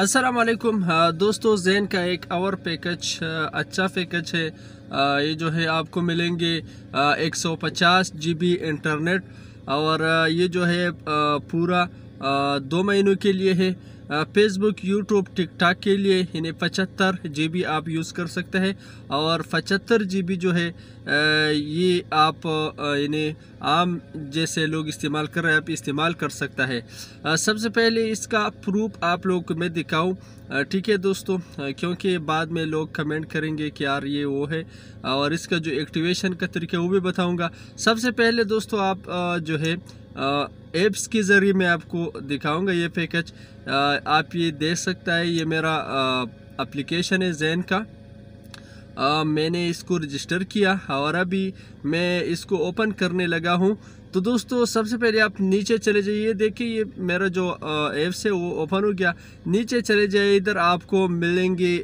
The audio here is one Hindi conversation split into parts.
असलम हाँ, दोस्तों जैन का एक और पैकेज हाँ, अच्छा पैकेज है हाँ, ये जो है आपको मिलेंगे 150 जीबी इंटरनेट और ये जो है पूरा दो महीनों के लिए है फेसबुक यूट्यूब टिकटॉक के लिए इन्हें पचहत्तर जी आप यूज़ कर सकते हैं और पचहत्तर जी जो है ये आप इन्हें आम जैसे लोग इस्तेमाल कर रहे हैं आप इस्तेमाल कर सकता है सबसे पहले इसका प्रूफ आप लोग को मैं दिखाऊँ ठीक है दोस्तों क्योंकि बाद में लोग कमेंट करेंगे कि यार ये वो है और इसका जो एक्टिवेशन का तरीका वो भी बताऊँगा सबसे पहले दोस्तों आप जो है एप्स के ज़रिए मैं आपको दिखाऊंगा ये पैकेज आप ये देख सकता है ये मेरा एप्लीकेशन है जैन का आ, मैंने इसको रजिस्टर किया और अभी मैं इसको ओपन करने लगा हूँ तो दोस्तों सबसे पहले आप नीचे चले जाइए देखिए ये मेरा जो एप्स है वो ओपन हो गया नीचे चले जाइए इधर आपको मिलेंगे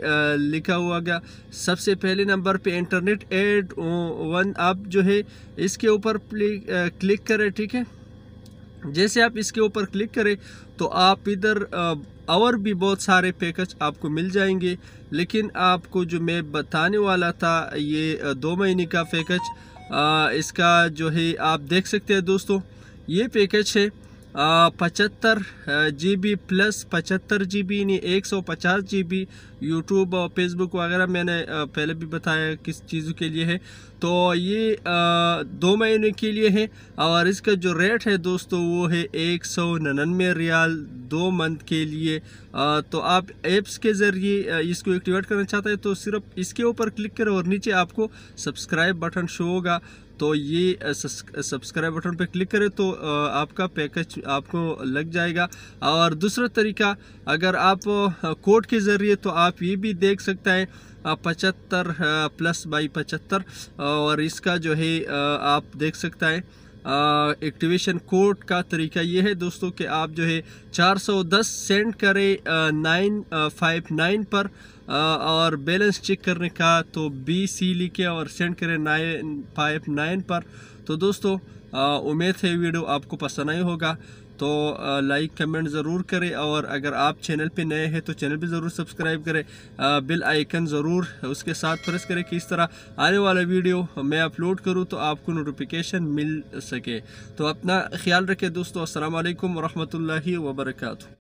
लिखा हुआ गया सबसे पहले नंबर पे इंटरनेट एड वन आप जो है इसके ऊपर क्लिक करें ठीक है जैसे आप इसके ऊपर क्लिक करें तो आप इधर और भी बहुत सारे पैकेज आपको मिल जाएंगे लेकिन आपको जो मैं बताने वाला था ये दो महीने का पैकेज इसका जो है आप देख सकते हैं दोस्तों ये पैकेज है पचहत्तर जी बी प्लस पचहत्तर जी बी यानी एक सौ पचास जी बी यूट्यूब और फेसबुक वगैरह मैंने पहले भी बताया किस चीज़ों के लिए है तो ये दो महीने के लिए है और इसका जो रेट है दोस्तों वो है एक सौ नन्नवे रियाल दो मंथ के लिए तो आप ऐप्स के ज़रिए इसको एक्टिवेट करना चाहते हैं तो सिर्फ इसके ऊपर क्लिक करें और नीचे आपको सब्सक्राइब बटन शो होगा तो ये सब्सक्राइब बटन पर क्लिक करें तो आपका पैकेज आपको लग जाएगा और दूसरा तरीका अगर आप कोड के ज़रिए तो आप ये भी देख सकते हैं पचहत्तर प्लस बाई पचहत्तर और इसका जो है आप देख सकते हैं एक्टिवेशन कोड का तरीका ये है दोस्तों कि आप जो है 410 सेंड करें नाइन फाइव नाइन पर आ, और बैलेंस चेक करने का तो बी सी लिखे और सेंड करें नाइन फाइव नाइन पर तो दोस्तों उम्मीद है वीडियो आपको पसंद आई होगा तो लाइक कमेंट ज़रूर करें और अगर आप चैनल पे नए हैं तो चैनल भी ज़रूर सब्सक्राइब करें बिल आइकन ज़रूर उसके साथ प्रेस करें कि इस तरह आने वाला वीडियो मैं अपलोड करूँ तो आपको नोटिफिकेशन मिल सके तो अपना ख्याल रखें दोस्तों असल वरहमल वर्का